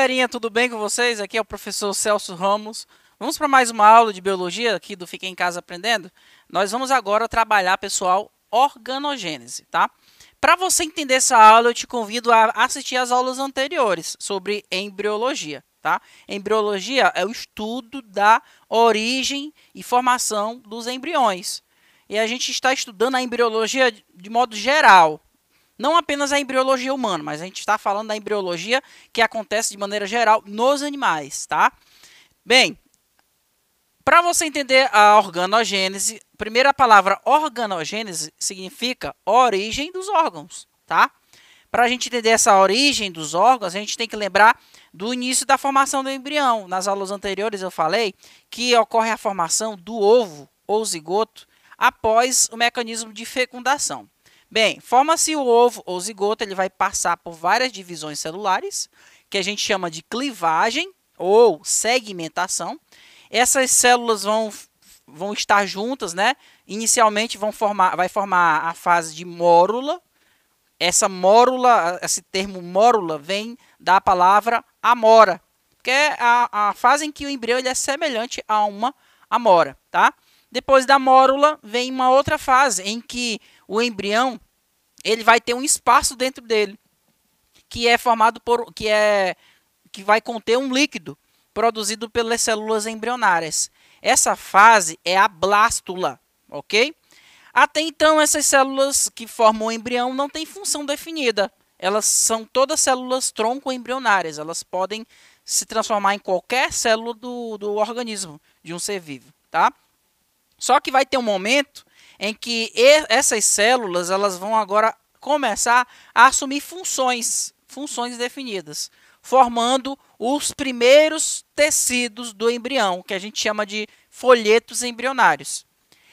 galerinha, tudo bem com vocês? Aqui é o professor Celso Ramos. Vamos para mais uma aula de biologia aqui do Fique em Casa Aprendendo? Nós vamos agora trabalhar, pessoal, organogênese, tá? Para você entender essa aula, eu te convido a assistir às aulas anteriores sobre embriologia, tá? Embriologia é o estudo da origem e formação dos embriões. E a gente está estudando a embriologia de modo geral, não apenas a embriologia humana, mas a gente está falando da embriologia que acontece de maneira geral nos animais, tá? Bem, para você entender a organogênese, primeira palavra organogênese significa origem dos órgãos, tá? Para a gente entender essa origem dos órgãos, a gente tem que lembrar do início da formação do embrião. Nas aulas anteriores eu falei que ocorre a formação do ovo ou zigoto após o mecanismo de fecundação. Bem, forma-se o ovo ou zigoto, ele vai passar por várias divisões celulares, que a gente chama de clivagem ou segmentação. Essas células vão, vão estar juntas, né? Inicialmente vão formar, vai formar a fase de mórula. Essa mórula, esse termo mórula vem da palavra amora, que é a, a fase em que o embrião ele é semelhante a uma amora, tá? Depois da mórula vem uma outra fase em que o embrião ele vai ter um espaço dentro dele que é formado por que é que vai conter um líquido produzido pelas células embrionárias. Essa fase é a blástula, ok? Até então essas células que formam o embrião não têm função definida. Elas são todas células tronco embrionárias. Elas podem se transformar em qualquer célula do, do organismo de um ser vivo, tá? Só que vai ter um momento em que essas células elas vão agora começar a assumir funções, funções definidas, formando os primeiros tecidos do embrião, que a gente chama de folhetos embrionários.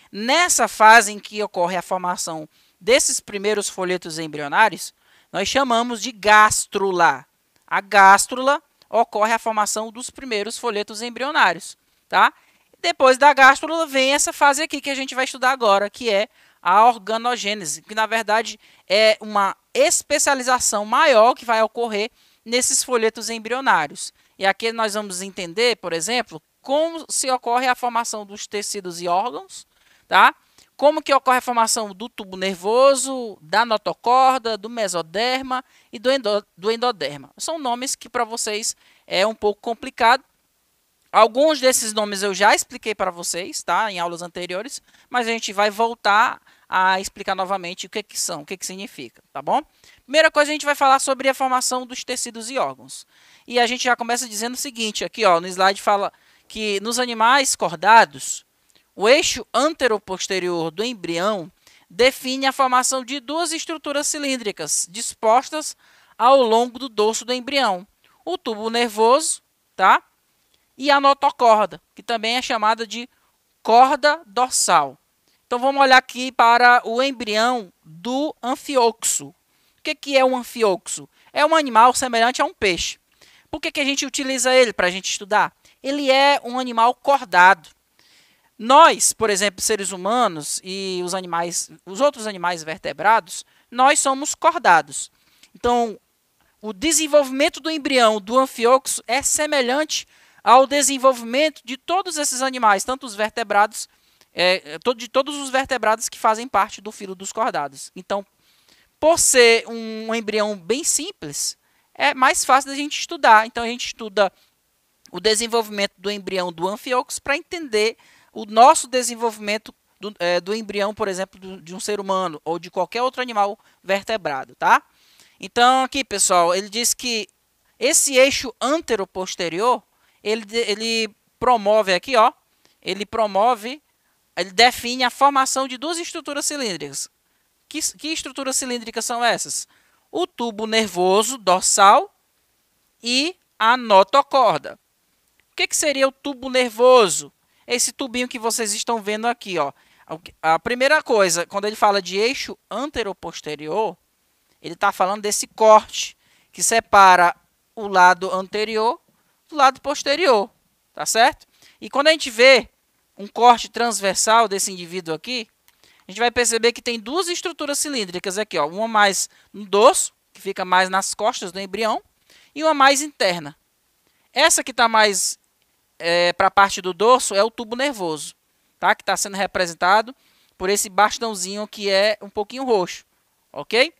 Nessa fase em que ocorre a formação desses primeiros folhetos embrionários, nós chamamos de gástrula. A gástrula ocorre a formação dos primeiros folhetos embrionários, tá? Depois da gástrula vem essa fase aqui que a gente vai estudar agora, que é a organogênese, que na verdade é uma especialização maior que vai ocorrer nesses folhetos embrionários. E aqui nós vamos entender, por exemplo, como se ocorre a formação dos tecidos e órgãos, tá? Como que ocorre a formação do tubo nervoso, da notocorda, do mesoderma e do, endo, do endoderma. São nomes que para vocês é um pouco complicado, Alguns desses nomes eu já expliquei para vocês, tá? Em aulas anteriores, mas a gente vai voltar a explicar novamente o que, é que são, o que, é que significa, tá bom? Primeira coisa, a gente vai falar sobre a formação dos tecidos e órgãos. E a gente já começa dizendo o seguinte, aqui ó, no slide fala que nos animais cordados, o eixo anteroposterior do embrião define a formação de duas estruturas cilíndricas dispostas ao longo do dorso do embrião. O tubo nervoso, tá? e a notocorda, que também é chamada de corda dorsal. Então vamos olhar aqui para o embrião do anfioxo. O que, que é um anfioxo? É um animal semelhante a um peixe. Por que, que a gente utiliza ele para a gente estudar? Ele é um animal cordado. Nós, por exemplo, seres humanos e os animais, os outros animais vertebrados, nós somos cordados. Então, o desenvolvimento do embrião do anfioxo é semelhante ao desenvolvimento de todos esses animais, tanto os vertebrados, é, de todos os vertebrados que fazem parte do filo dos cordados. Então, por ser um embrião bem simples, é mais fácil da gente estudar. Então, a gente estuda o desenvolvimento do embrião do anfioxus para entender o nosso desenvolvimento do, é, do embrião, por exemplo, do, de um ser humano ou de qualquer outro animal vertebrado, tá? Então, aqui, pessoal, ele diz que esse eixo antero-posterior ele, ele promove aqui, ó, ele promove, ele define a formação de duas estruturas cilíndricas. Que, que estruturas cilíndricas são essas? O tubo nervoso dorsal e a notocorda. O que, que seria o tubo nervoso? Esse tubinho que vocês estão vendo aqui, ó. A primeira coisa, quando ele fala de eixo antero-posterior, ele está falando desse corte que separa o lado anterior do lado posterior, tá certo? E quando a gente vê um corte transversal desse indivíduo aqui, a gente vai perceber que tem duas estruturas cilíndricas aqui, ó, uma mais no dorso, que fica mais nas costas do embrião, e uma mais interna. Essa que está mais é, para a parte do dorso é o tubo nervoso, tá? que está sendo representado por esse bastãozinho que é um pouquinho roxo, ok?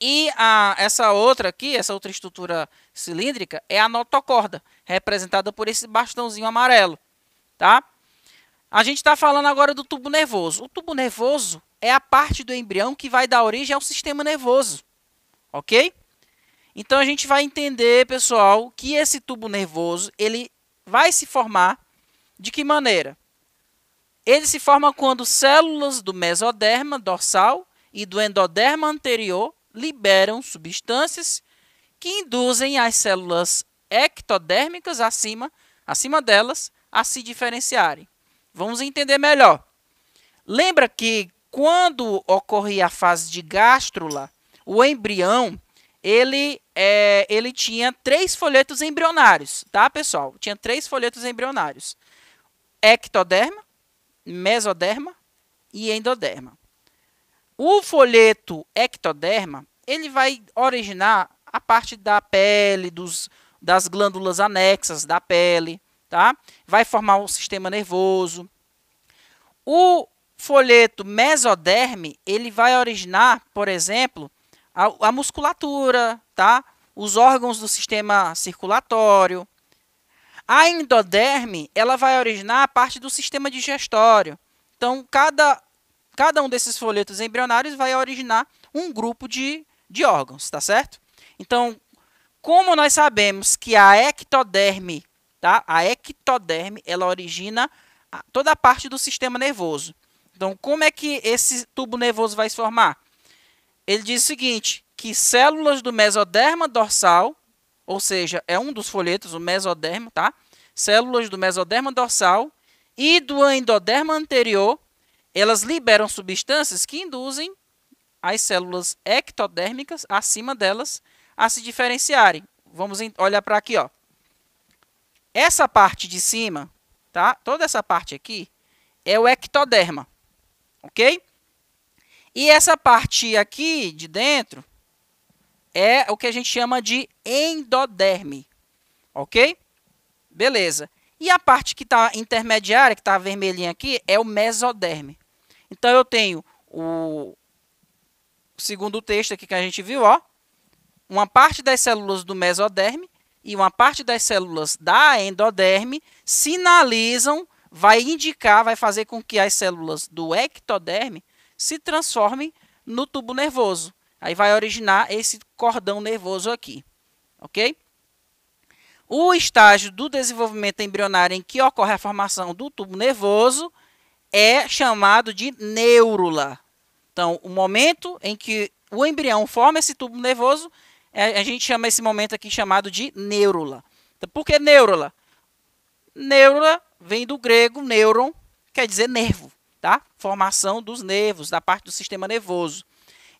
E a, essa outra aqui, essa outra estrutura cilíndrica, é a notocorda, representada por esse bastãozinho amarelo. Tá? A gente está falando agora do tubo nervoso. O tubo nervoso é a parte do embrião que vai dar origem ao sistema nervoso. Ok? Então, a gente vai entender, pessoal, que esse tubo nervoso ele vai se formar de que maneira? Ele se forma quando células do mesoderma dorsal e do endoderma anterior liberam substâncias que induzem as células ectodérmicas acima, acima delas a se diferenciarem. Vamos entender melhor. Lembra que quando ocorria a fase de gástrula, o embrião ele, é, ele tinha três folhetos embrionários, tá, pessoal? Tinha três folhetos embrionários: ectoderma, mesoderma e endoderma. O folheto ectoderma, ele vai originar a parte da pele, dos, das glândulas anexas da pele, tá? Vai formar o um sistema nervoso. O folheto mesoderme, ele vai originar, por exemplo, a, a musculatura, tá? Os órgãos do sistema circulatório. A endoderme, ela vai originar a parte do sistema digestório. Então, cada Cada um desses folhetos embrionários vai originar um grupo de, de órgãos, tá certo? Então, como nós sabemos que a ectoderme, tá? A ectoderme, ela origina toda a parte do sistema nervoso. Então, como é que esse tubo nervoso vai se formar? Ele diz o seguinte, que células do mesoderma dorsal, ou seja, é um dos folhetos, o mesoderma, tá? Células do mesoderma dorsal e do endoderma anterior elas liberam substâncias que induzem as células ectodérmicas acima delas a se diferenciarem. Vamos olhar para aqui, ó. Essa parte de cima, tá? Toda essa parte aqui é o ectoderma, ok? E essa parte aqui de dentro é o que a gente chama de endoderme, ok? Beleza. E a parte que está intermediária, que está vermelhinha aqui, é o mesoderme. Então eu tenho o segundo texto aqui que a gente viu, ó, uma parte das células do mesoderme e uma parte das células da endoderme sinalizam, vai indicar, vai fazer com que as células do ectoderme se transformem no tubo nervoso. Aí vai originar esse cordão nervoso aqui, ok? O estágio do desenvolvimento embrionário em que ocorre a formação do tubo nervoso é chamado de neurula. Então, o momento em que o embrião forma esse tubo nervoso, é, a gente chama esse momento aqui chamado de neurula. Então, por que neurula? Neurula vem do grego neuron, quer dizer nervo, tá? Formação dos nervos, da parte do sistema nervoso.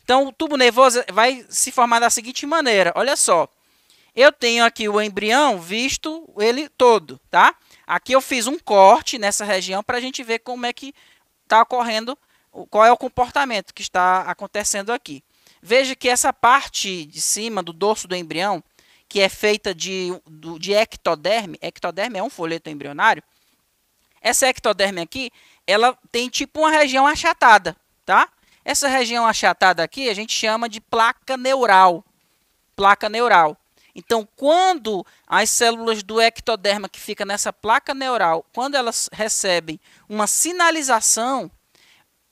Então, o tubo nervoso vai se formar da seguinte maneira, olha só. Eu tenho aqui o embrião visto ele todo, tá? Aqui eu fiz um corte nessa região para a gente ver como é que está ocorrendo, qual é o comportamento que está acontecendo aqui. Veja que essa parte de cima do dorso do embrião, que é feita de, de ectoderme, ectoderme é um folheto embrionário, essa ectoderme aqui, ela tem tipo uma região achatada, tá? Essa região achatada aqui a gente chama de placa neural. Placa neural. Então, quando as células do ectoderma que fica nessa placa neural, quando elas recebem uma sinalização,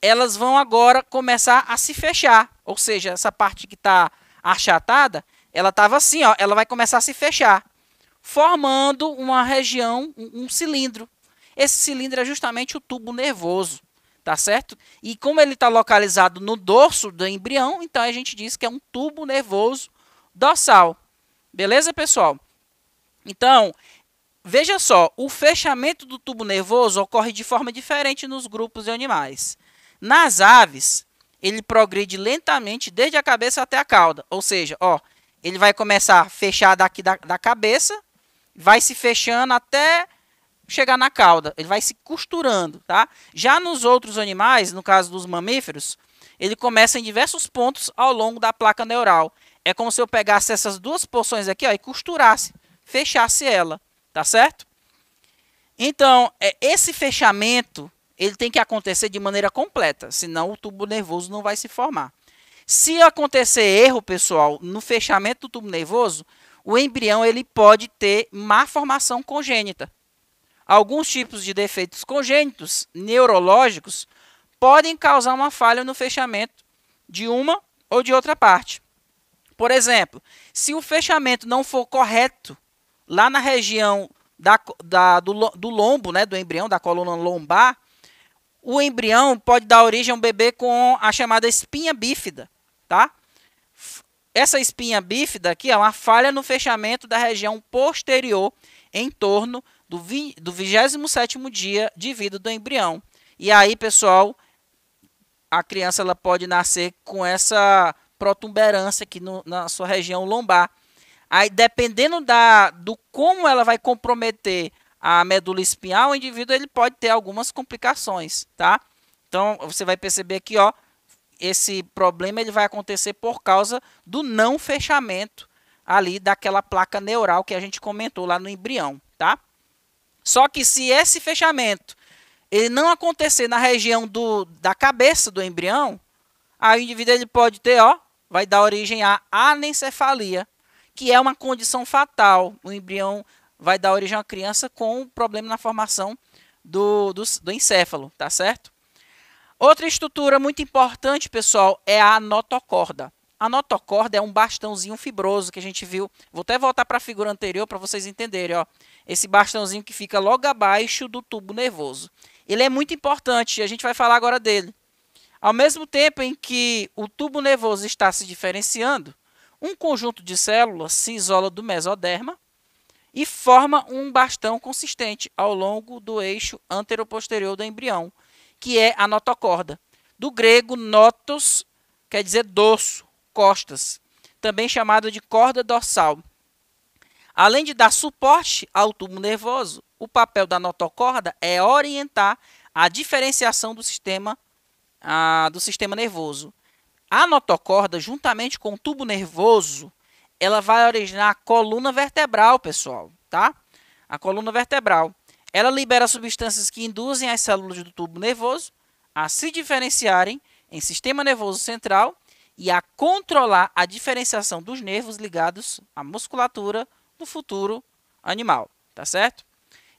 elas vão agora começar a se fechar. Ou seja, essa parte que está achatada, ela estava assim, ó, ela vai começar a se fechar, formando uma região, um, um cilindro. Esse cilindro é justamente o tubo nervoso, tá certo? E como ele está localizado no dorso do embrião, então a gente diz que é um tubo nervoso dorsal. Beleza, pessoal? Então, veja só, o fechamento do tubo nervoso ocorre de forma diferente nos grupos de animais. Nas aves, ele progride lentamente desde a cabeça até a cauda, ou seja, ó, ele vai começar fechado aqui da, da cabeça, vai se fechando até chegar na cauda, ele vai se costurando, tá? Já nos outros animais, no caso dos mamíferos, ele começa em diversos pontos ao longo da placa neural é como se eu pegasse essas duas porções aqui ó, e costurasse, fechasse ela, tá certo? Então, é, esse fechamento ele tem que acontecer de maneira completa, senão o tubo nervoso não vai se formar. Se acontecer erro, pessoal, no fechamento do tubo nervoso, o embrião ele pode ter má formação congênita. Alguns tipos de defeitos congênitos neurológicos podem causar uma falha no fechamento de uma ou de outra parte. Por exemplo, se o fechamento não for correto lá na região da, da, do, do lombo, né, do embrião, da coluna lombar, o embrião pode dar origem a um bebê com a chamada espinha bífida, tá? Essa espinha bífida aqui é uma falha no fechamento da região posterior em torno do, vi, do 27º dia de vida do embrião. E aí, pessoal, a criança ela pode nascer com essa protuberância aqui no, na sua região lombar. Aí, dependendo da, do como ela vai comprometer a medula espinhal, o indivíduo ele pode ter algumas complicações, tá? Então, você vai perceber aqui, ó, esse problema ele vai acontecer por causa do não fechamento ali daquela placa neural que a gente comentou lá no embrião, tá? Só que se esse fechamento ele não acontecer na região do, da cabeça do embrião, aí o indivíduo ele pode ter, ó, vai dar origem à anencefalia, que é uma condição fatal. O embrião vai dar origem a criança com um problema na formação do, do, do encéfalo, tá certo? Outra estrutura muito importante, pessoal, é a notocorda. A notocorda é um bastãozinho fibroso que a gente viu. Vou até voltar para a figura anterior para vocês entenderem. Ó. Esse bastãozinho que fica logo abaixo do tubo nervoso. Ele é muito importante, a gente vai falar agora dele. Ao mesmo tempo em que o tubo nervoso está se diferenciando, um conjunto de células se isola do mesoderma e forma um bastão consistente ao longo do eixo anteroposterior do embrião, que é a notocorda. Do grego notos quer dizer dorso, costas, também chamada de corda dorsal. Além de dar suporte ao tubo nervoso, o papel da notocorda é orientar a diferenciação do sistema a, do sistema nervoso. A notocorda, juntamente com o tubo nervoso, ela vai originar a coluna vertebral, pessoal, tá? A coluna vertebral. Ela libera substâncias que induzem as células do tubo nervoso a se diferenciarem em sistema nervoso central e a controlar a diferenciação dos nervos ligados à musculatura do futuro animal, tá certo?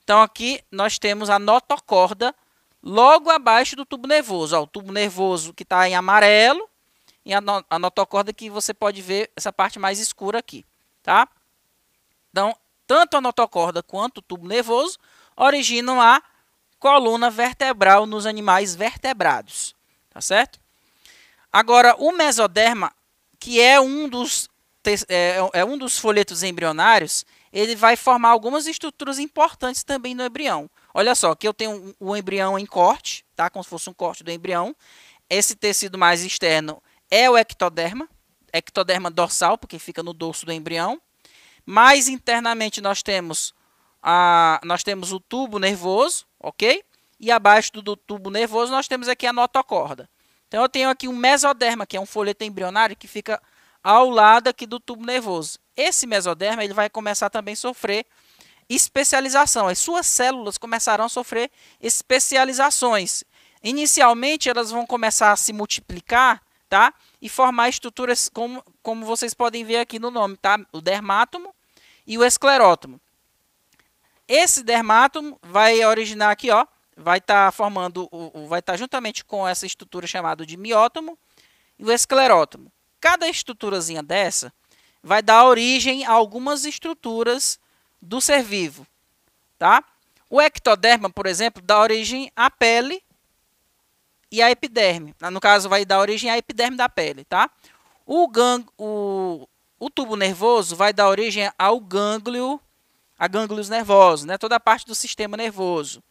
Então aqui nós temos a notocorda logo abaixo do tubo nervoso. Ó, o tubo nervoso que está em amarelo e a, no, a notocorda que você pode ver essa parte mais escura aqui, tá? Então, tanto a notocorda quanto o tubo nervoso originam a coluna vertebral nos animais vertebrados, tá certo? Agora, o mesoderma, que é um dos é, é, é um dos folhetos embrionários, ele vai formar algumas estruturas importantes também no embrião. Olha só, aqui eu tenho o embrião em corte, tá? Como se fosse um corte do embrião. Esse tecido mais externo é o ectoderma, ectoderma dorsal, porque fica no dorso do embrião. Mais internamente nós temos a, nós temos o tubo nervoso, ok? E abaixo do, do tubo nervoso nós temos aqui a notocorda. Então eu tenho aqui um mesoderma, que é um folheto embrionário que fica ao lado aqui do tubo nervoso. Esse mesoderma ele vai começar também a sofrer especialização. As suas células começarão a sofrer especializações. Inicialmente, elas vão começar a se multiplicar, tá? E formar estruturas como, como vocês podem ver aqui no nome, tá? O dermátomo e o esclerótomo. Esse dermátomo vai originar aqui, ó, vai estar tá formando, o, o, vai estar tá juntamente com essa estrutura chamada de miótomo e o esclerótomo. Cada estruturazinha dessa vai dar origem a algumas estruturas do ser vivo, tá? O ectoderma, por exemplo, dá origem à pele e à epiderme. No caso, vai dar origem à epiderme da pele, tá? O, gang o, o tubo nervoso vai dar origem ao gânglio, a gânglios nervosos, né? Toda a parte do sistema nervoso.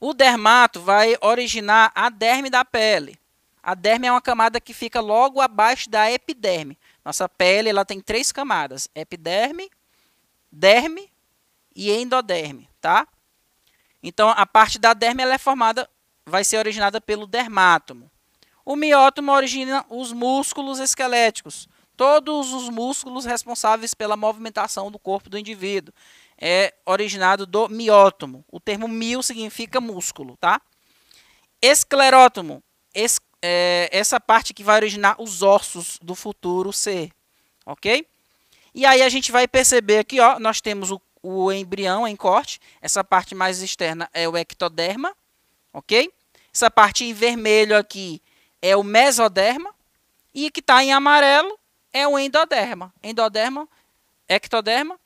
O dermato vai originar a derme da pele. A derme é uma camada que fica logo abaixo da epiderme. Nossa pele ela tem três camadas: epiderme, derme e endoderme, tá? Então a parte da derme ela é formada, vai ser originada pelo dermátomo. O miótomo origina os músculos esqueléticos, todos os músculos responsáveis pela movimentação do corpo do indivíduo. É originado do miótomo. O termo mil significa músculo, tá? Esclerótomo. Es é, essa parte que vai originar os ossos do futuro ser, ok? E aí a gente vai perceber aqui, ó, nós temos o, o embrião em corte, essa parte mais externa é o ectoderma, ok? Essa parte em vermelho aqui é o mesoderma e que está em amarelo é o endoderma. Endoderma, ectoderma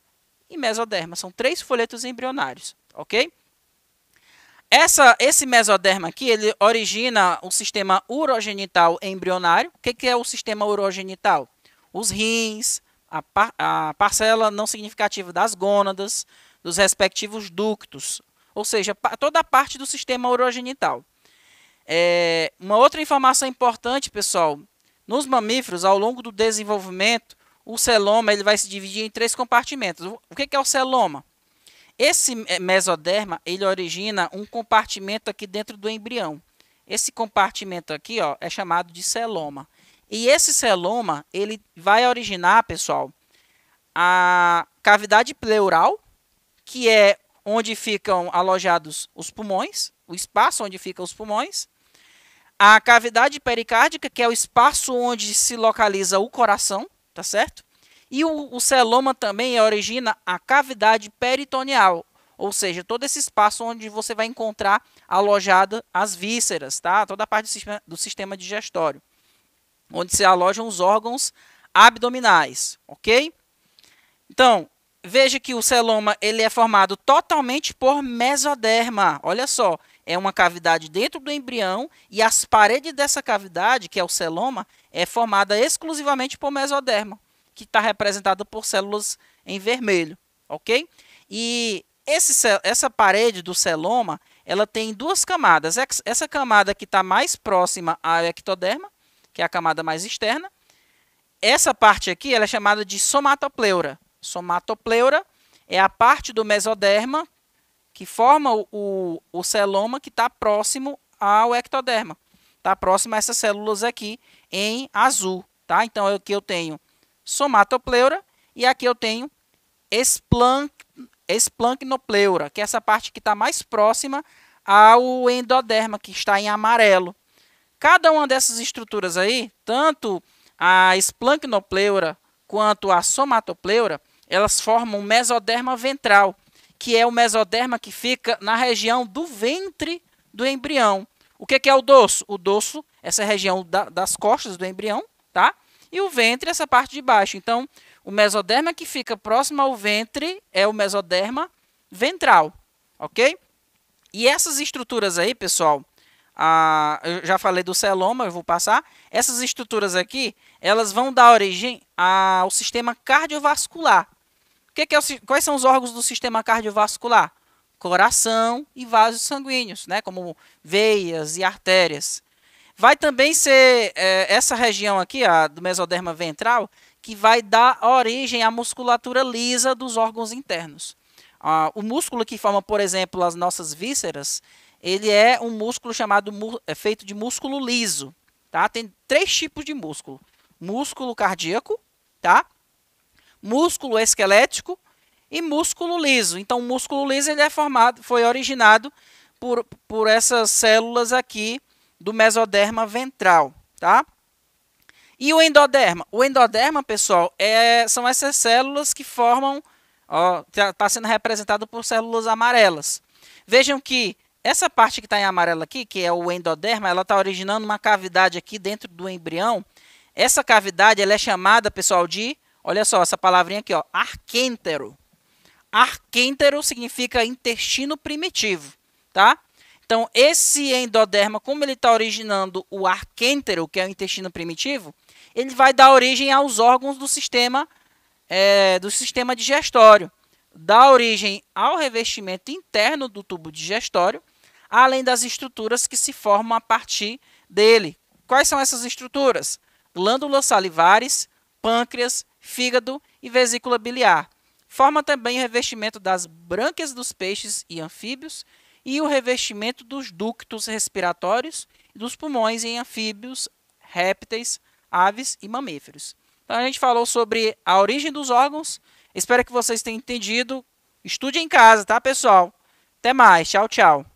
e mesoderma. São três folhetos embrionários, ok? Essa, esse mesoderma aqui, ele origina o sistema urogenital embrionário. O que, que é o sistema urogenital? Os rins, a, par, a parcela não significativa das gônadas, dos respectivos ductos, ou seja, toda a parte do sistema urogenital. É, uma outra informação importante, pessoal, nos mamíferos, ao longo do desenvolvimento, o celoma ele vai se dividir em três compartimentos. O que, que é o celoma? Esse mesoderma, ele origina um compartimento aqui dentro do embrião. Esse compartimento aqui, ó, é chamado de celoma. E esse celoma, ele vai originar, pessoal, a cavidade pleural, que é onde ficam alojados os pulmões, o espaço onde ficam os pulmões, a cavidade pericárdica, que é o espaço onde se localiza o coração, tá certo? E o, o celoma também é origina a cavidade peritoneal, ou seja, todo esse espaço onde você vai encontrar alojada as vísceras, tá? toda a parte do sistema, do sistema digestório, onde se alojam os órgãos abdominais, ok? Então, veja que o celoma ele é formado totalmente por mesoderma. Olha só, é uma cavidade dentro do embrião e as paredes dessa cavidade, que é o celoma, é formada exclusivamente por mesoderma que está representada por células em vermelho, ok? E esse, essa parede do celoma, ela tem duas camadas. Essa camada que está mais próxima ao ectoderma, que é a camada mais externa. Essa parte aqui ela é chamada de somatopleura. Somatopleura é a parte do mesoderma que forma o, o, o celoma que está próximo ao ectoderma. Está próximo a essas células aqui em azul. Tá? Então, aqui é eu tenho somatopleura, e aqui eu tenho esplanc, que é essa parte que está mais próxima ao endoderma, que está em amarelo. Cada uma dessas estruturas aí, tanto a esplancnopleura quanto a somatopleura, elas formam um mesoderma ventral, que é o mesoderma que fica na região do ventre do embrião. O que, é o dorso? O dorso, essa região das costas do embrião, tá? e o ventre, essa parte de baixo. Então, o mesoderma que fica próximo ao ventre é o mesoderma ventral, ok? E essas estruturas aí, pessoal, a, eu já falei do celoma, eu vou passar. Essas estruturas aqui, elas vão dar origem ao sistema cardiovascular. O que, que é o, quais são os órgãos do sistema cardiovascular? Coração e vasos sanguíneos, né? como veias e artérias. Vai também ser é, essa região aqui, a do mesoderma ventral, que vai dar origem à musculatura lisa dos órgãos internos. Ah, o músculo que forma, por exemplo, as nossas vísceras, ele é um músculo chamado é feito de músculo liso. Tá? Tem três tipos de músculo: músculo cardíaco, tá? músculo esquelético e músculo liso. Então, o músculo liso ele é formado, foi originado por, por essas células aqui do mesoderma ventral, tá? E o endoderma? O endoderma, pessoal, é, são essas células que formam, está tá sendo representado por células amarelas. Vejam que essa parte que está em amarelo aqui, que é o endoderma, ela está originando uma cavidade aqui dentro do embrião. Essa cavidade ela é chamada, pessoal, de, olha só, essa palavrinha aqui, ó, arquêntero. Arquêntero significa intestino primitivo, tá? Então, esse endoderma, como ele está originando o arquêntero, que é o intestino primitivo, ele vai dar origem aos órgãos do sistema, é, do sistema digestório. Dá origem ao revestimento interno do tubo digestório, além das estruturas que se formam a partir dele. Quais são essas estruturas? Glândulas salivares, pâncreas, fígado e vesícula biliar. Forma também o revestimento das brânquias dos peixes e anfíbios e o revestimento dos ductos respiratórios e dos pulmões em anfíbios, répteis, aves e mamíferos. Então a gente falou sobre a origem dos órgãos. Espero que vocês tenham entendido. Estude em casa, tá, pessoal? Até mais. Tchau, tchau.